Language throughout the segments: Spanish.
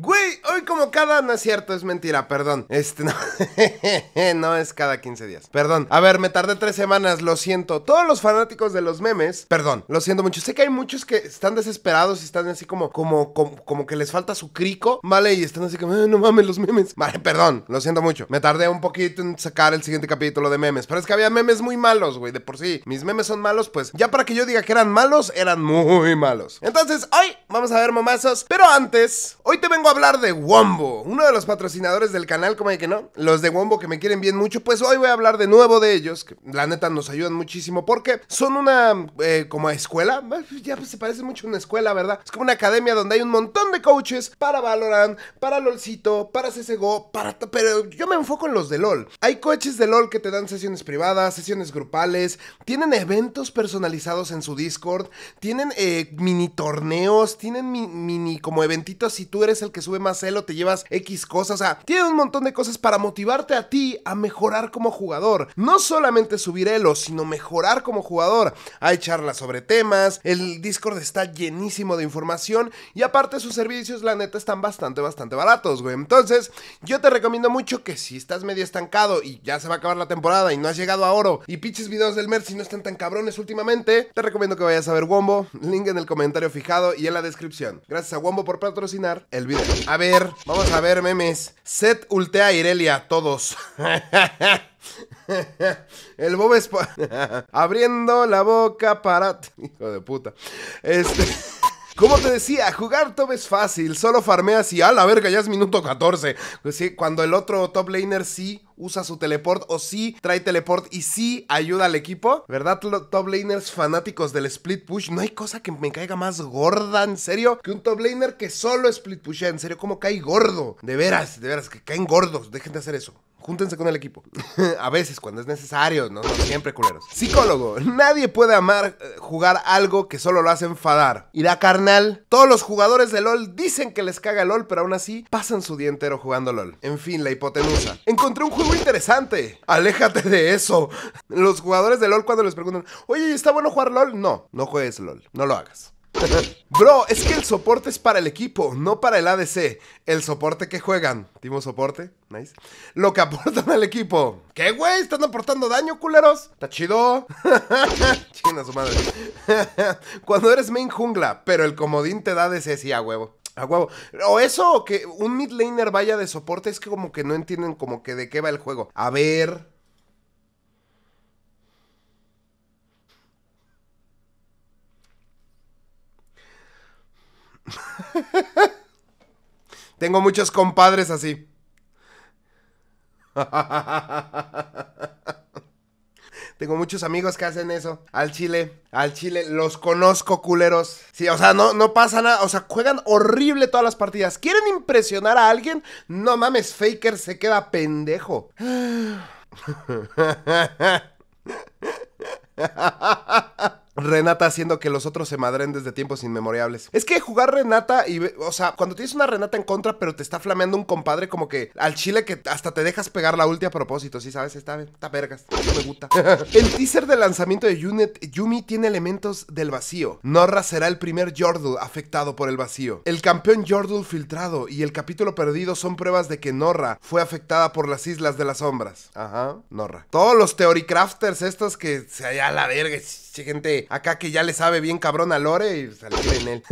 Güey, hoy como cada... No es cierto, es mentira, perdón. Este, no... no es cada 15 días. Perdón. A ver, me tardé tres semanas, lo siento. Todos los fanáticos de los memes, perdón, lo siento mucho. Sé que hay muchos que están desesperados y están así como, como, como, que les falta su crico, ¿vale? Y están así como, no mames, los memes. Vale, perdón, lo siento mucho. Me tardé un poquito en sacar el siguiente capítulo de memes. Pero es que había memes muy malos, güey, de por sí. Mis memes son malos, pues ya para que yo diga que eran malos, eran muy malos. Entonces, hoy vamos a ver momazos. Pero antes, hoy te vengo hablar de Wombo, uno de los patrocinadores del canal, como hay que no, los de Wombo que me quieren bien mucho, pues hoy voy a hablar de nuevo de ellos, que la neta nos ayudan muchísimo porque son una eh, como escuela, ya pues se parece mucho a una escuela, ¿verdad? Es como una academia donde hay un montón de coaches para Valorant, para LOLcito, para CSGO, para... Pero yo me enfoco en los de LOL. Hay coaches de LOL que te dan sesiones privadas, sesiones grupales, tienen eventos personalizados en su Discord, tienen eh, mini torneos, tienen mini como eventitos si tú eres el que que sube más elo, te llevas X cosas. O sea, tiene un montón de cosas para motivarte a ti a mejorar como jugador. No solamente subir elo, sino mejorar como jugador. Hay charlas sobre temas, el Discord está llenísimo de información y aparte sus servicios, la neta, están bastante, bastante baratos, güey. Entonces, yo te recomiendo mucho que si estás medio estancado y ya se va a acabar la temporada y no has llegado a oro y pinches videos del Mercy no están tan cabrones últimamente, te recomiendo que vayas a ver Wombo, link en el comentario fijado y en la descripción. Gracias a Wombo por patrocinar el video. A ver, vamos a ver memes. Set ultea Irelia, todos. El Bob es Abriendo la boca para... Hijo de puta. Este... Como te decía, jugar top es fácil, solo farmeas y a la verga, ya es minuto 14. Pues cuando el otro top laner sí usa su teleport o si sí, trae teleport y si sí, ayuda al equipo. ¿Verdad, top laners fanáticos del split push? No hay cosa que me caiga más gorda, en serio, que un top laner que solo split push En serio, cómo cae gordo. De veras, de veras, que caen gordos. Dejen de hacer eso júntense con el equipo. a veces, cuando es necesario, no, siempre culeros. Psicólogo, nadie puede amar eh, jugar algo que solo lo hace enfadar. Y la carnal, todos los jugadores de LOL dicen que les caga LOL, pero aún así pasan su día entero jugando LOL. En fin, la hipotenusa. Encontré un juego interesante. Aléjate de eso. Los jugadores de LOL cuando les preguntan, oye, ¿está bueno jugar LOL? No, no juegues LOL, no lo hagas. Bro, es que el soporte es para el equipo, no para el ADC. El soporte que juegan, Timo Soporte, nice. Lo que aportan al equipo. ¿Qué, güey? ¿Están aportando daño, culeros? Está chido. China su madre. Cuando eres main jungla, pero el comodín te da ADC, sí, a huevo. A huevo. O eso, que un mid laner vaya de soporte, es que como que no entienden como que de qué va el juego. A ver, Tengo muchos compadres así. Tengo muchos amigos que hacen eso. Al Chile, al Chile, los conozco culeros. Sí, o sea, no, no pasa nada. O sea, juegan horrible todas las partidas. ¿Quieren impresionar a alguien? No mames, Faker se queda pendejo. Renata haciendo que los otros se madren desde tiempos inmemorables. Es que jugar Renata y, o sea, cuando tienes una Renata en contra, pero te está flameando un compadre como que al chile que hasta te dejas pegar la ulti a propósito, ¿sí sabes? Está, está vergas, no me gusta. el teaser de lanzamiento de unit Yumi tiene elementos del vacío. Norra será el primer Yordle afectado por el vacío. El campeón Yordle filtrado y el capítulo perdido son pruebas de que Norra fue afectada por las Islas de las Sombras. Ajá, Norra. Todos los theorycrafters estos que se allá a la verga, gente acá que ya le sabe bien cabrón a Lore y se en él.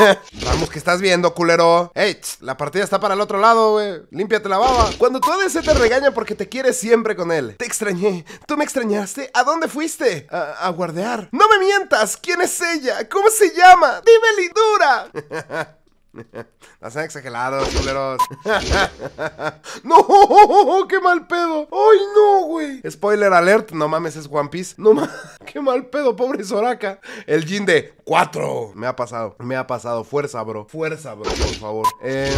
Vamos, que estás viendo, culero? Ey, la partida está para el otro lado, güey. Límpiate la baba. Cuando tú ADC te regaña porque te quieres siempre con él. Te extrañé. ¿Tú me extrañaste? ¿A dónde fuiste? A, a guardear. ¡No me mientas! ¿Quién es ella? ¿Cómo se llama? ¡Dime, lindura! Las han exagerado, culeros. ¡No! ¡Qué mal pedo! ¡Ay, no, güey! Spoiler alert, no mames, es One Piece. No mames, qué mal pedo, pobre Soraka. El Jin de 4. Me ha pasado, me ha pasado. Fuerza, bro. Fuerza, bro, por favor. Eh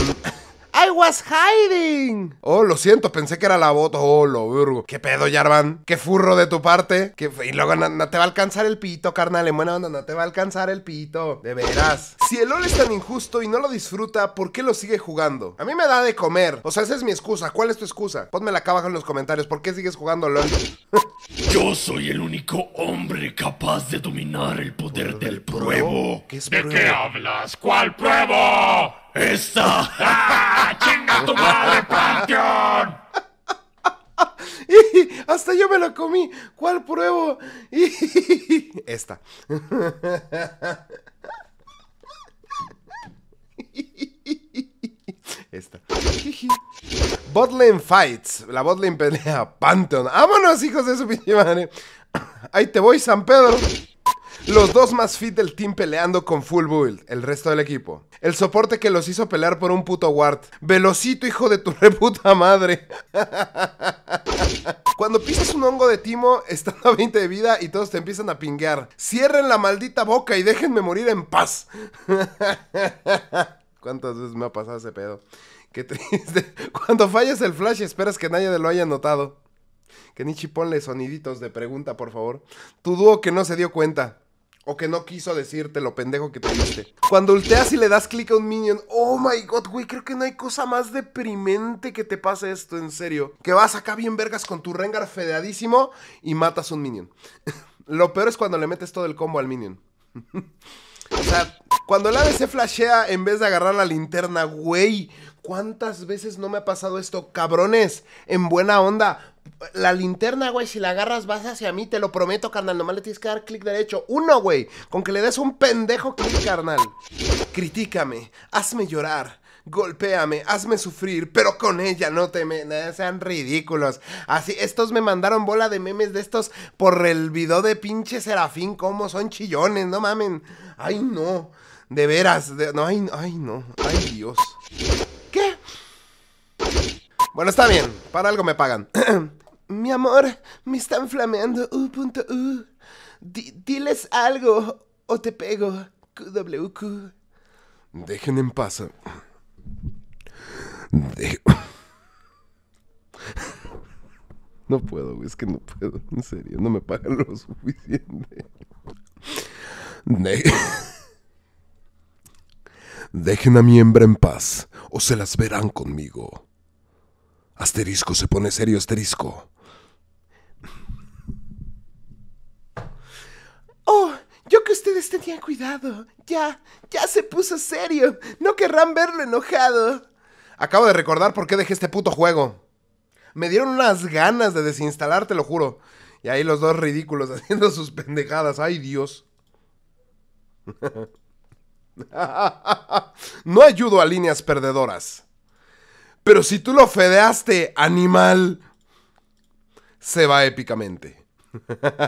was hiding. Oh, lo siento, pensé que era la boto Oh, lo burgo. ¿Qué pedo, Jarvan? ¿Qué furro de tu parte? y luego no, te va a alcanzar el pito, carnal. En buena onda, no te va a alcanzar el pito. De veras. Si el LOL es tan injusto y no lo disfruta, ¿por qué lo sigue jugando? A mí me da de comer. O sea, esa es mi excusa. ¿Cuál es tu excusa? Ponmela acá abajo en los comentarios. ¿Por qué sigues jugando LOL? Yo soy el único hombre capaz de dominar el poder del pruebo. ¿De qué hablas? ¿Cuál pruebo? ¡Esta! ¡Ah, ¡Chinga tu madre, Hasta yo me lo comí. ¿Cuál pruebo? Esta. Esta. Botlane Fights. La Botlane pelea Pantheon. ¡Vámonos, hijos de su pinche madre! Ahí te voy, San Pedro. Los dos más fit del team peleando con full build, el resto del equipo. El soporte que los hizo pelear por un puto ward. Velocito, hijo de tu reputa madre. Cuando pisas un hongo de timo, están a 20 de vida y todos te empiezan a pinguear. Cierren la maldita boca y déjenme morir en paz. ¿Cuántas veces me ha pasado ese pedo? Qué triste. Cuando fallas el flash esperas que nadie lo haya notado. Que Nichi ponle soniditos de pregunta, por favor. Tu dúo que no se dio cuenta. O que no quiso decirte lo pendejo que te Cuando ulteas y le das clic a un minion. Oh my god, güey. Creo que no hay cosa más deprimente que te pase esto, en serio. Que vas acá bien vergas con tu Rengar fedeadísimo y matas un minion. lo peor es cuando le metes todo el combo al minion. o sea, cuando el se flashea en vez de agarrar la linterna, güey. ¿Cuántas veces no me ha pasado esto? Cabrones, en buena onda. La linterna, güey, si la agarras vas hacia mí, te lo prometo, carnal. Nomás le tienes que dar clic derecho. Uno, güey. Con que le des un pendejo clic, carnal. Critícame, hazme llorar. Golpéame, hazme sufrir, pero con ella no te me, sean ridículos. Así, estos me mandaron bola de memes de estos por el video de pinche Serafín, como son chillones, no mamen. Ay, no, de veras, no, ay, no, ay, Dios. Bueno, está bien. Para algo me pagan. Mi amor, me están flameando. U.U. Uh, uh. diles algo o te pego. QWQ. Dejen en paz. No puedo, Es que no puedo. En serio, no me pagan lo suficiente. Dejen a mi hembra en paz o se las verán conmigo. Asterisco, se pone serio, asterisco. Oh, yo que ustedes tenían cuidado. Ya, ya se puso serio. No querrán verlo enojado. Acabo de recordar por qué dejé este puto juego. Me dieron unas ganas de desinstalar, te lo juro. Y ahí los dos ridículos haciendo sus pendejadas. Ay, Dios. no ayudo a líneas perdedoras. Pero si tú lo fedeaste, animal, se va épicamente.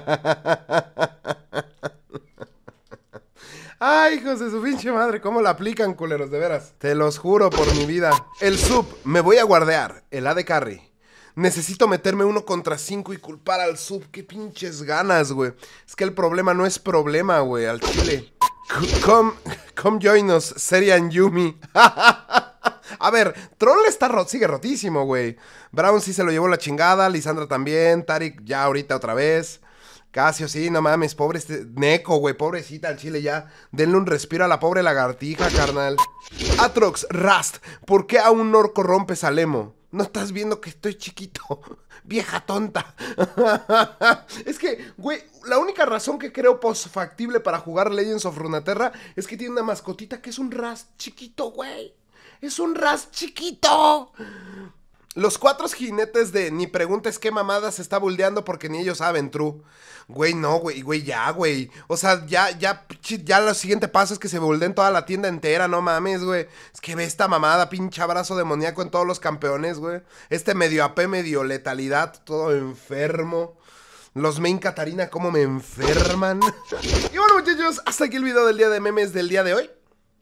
Ay, hijos de su pinche madre, ¿cómo la aplican, culeros? De veras. Te los juro por mi vida. El sub, me voy a guardear. El A de carry. Necesito meterme uno contra cinco y culpar al sub. Qué pinches ganas, güey. Es que el problema no es problema, güey, al chile. come, come join us, Serian Yumi. A ver, Troll está rot sigue rotísimo, güey. Brown sí se lo llevó la chingada, Lisandra también, Tarik ya ahorita otra vez. Casio, sí, no mames, pobre este... Neko, güey, pobrecita al chile ya. Denle un respiro a la pobre lagartija, carnal. Atrox, Rust, ¿por qué a un orco rompes a Lemo? No estás viendo que estoy chiquito, vieja tonta. es que, güey, la única razón que creo posfactible para jugar Legends of Runeterra es que tiene una mascotita que es un Rust chiquito, güey. Es un ras chiquito. Los cuatro jinetes de ni preguntes qué mamada se está buldeando porque ni ellos saben, true. Güey, no, güey, güey, ya, güey. O sea, ya, ya, ya lo siguiente paso es que se buldeen toda la tienda entera, no mames, güey. Es que ve esta mamada, pinche abrazo demoníaco en todos los campeones, güey. Este medio AP, medio letalidad, todo enfermo. Los main Catarina, cómo me enferman. Y bueno, muchachos, hasta aquí el video del día de memes del día de hoy.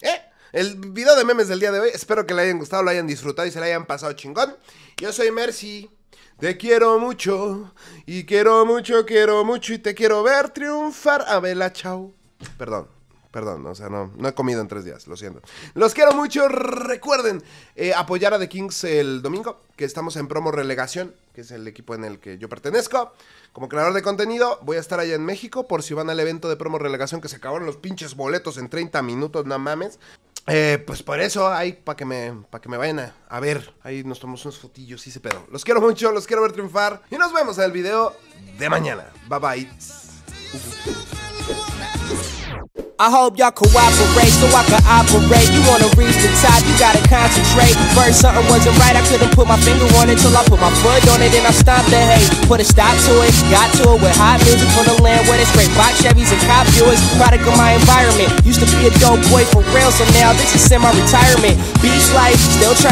¿Eh? El video de memes del día de hoy, espero que le hayan gustado, lo hayan disfrutado y se le hayan pasado chingón. Yo soy Mercy, te quiero mucho, y quiero mucho, quiero mucho, y te quiero ver triunfar. A vela, chao. Perdón. Perdón, o sea, no, he comido en tres días, lo siento. Los quiero mucho, recuerden eh, apoyar a The Kings el domingo, que estamos en promo relegación, que es el equipo en el que yo pertenezco. Como creador de contenido, voy a estar allá en México por si van al evento de promo relegación que se acabaron los pinches boletos en 30 minutos, no mames. Eh, pues por eso, ahí, para que, me, pa que me vayan a, ver. Ahí nos tomamos unos fotillos y se pedo. Los quiero mucho, los quiero ver triunfar. Y nos vemos en el video de mañana. Bye bye. I hope y'all cooperate so I can operate. You wanna reach the top, you gotta concentrate. First, something wasn't right, I couldn't put my finger on it till I put my foot on it and I stopped the hate. Put a stop to it, got to it with hot music from the land where they straight box Chevys and cop Buicks. Product of my environment. Used to be a dope boy for real, so now this is semi retirement. Beach life, still trying.